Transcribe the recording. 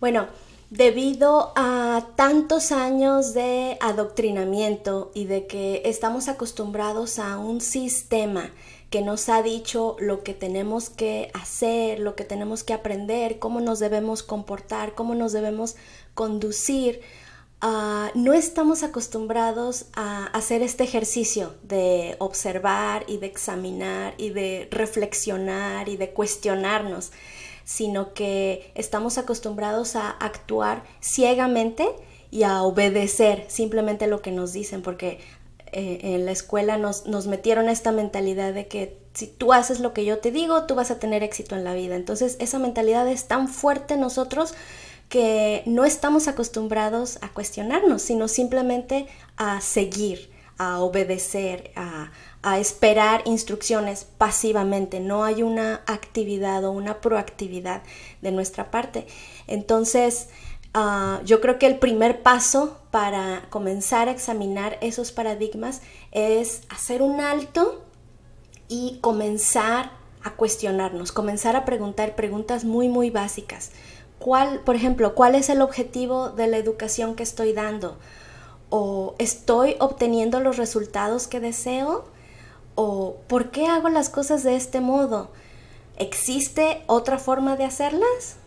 Bueno, debido a tantos años de adoctrinamiento y de que estamos acostumbrados a un sistema que nos ha dicho lo que tenemos que hacer, lo que tenemos que aprender, cómo nos debemos comportar, cómo nos debemos conducir, ah, no estamos acostumbrados a hacer este ejercicio de observar y de examinar y de reflexionar y de cuestionarnos sino que estamos acostumbrados a actuar ciegamente y a obedecer simplemente lo que nos dicen, porque eh, en la escuela nos, nos metieron esta mentalidad de que si tú haces lo que yo te digo, tú vas a tener éxito en la vida. Entonces esa mentalidad es tan fuerte nosotros que no estamos acostumbrados a cuestionarnos, sino simplemente a seguir a obedecer, a, esperar instrucciones pasivamente, no hay una actividad o una proactividad de nuestra parte. Entonces, ah, yo creo que el primer paso para comenzar a examinar esos paradigmas es hacer un alto y comenzar a cuestionarnos, comenzar a preguntar preguntas muy, muy básicas. ¿Cuál, por ejemplo, cuál es el objetivo de la educación que estoy dando? o estoy obteniendo los resultados que deseo o por qué hago las cosas de este modo. ¿Existe otra forma de hacerlas?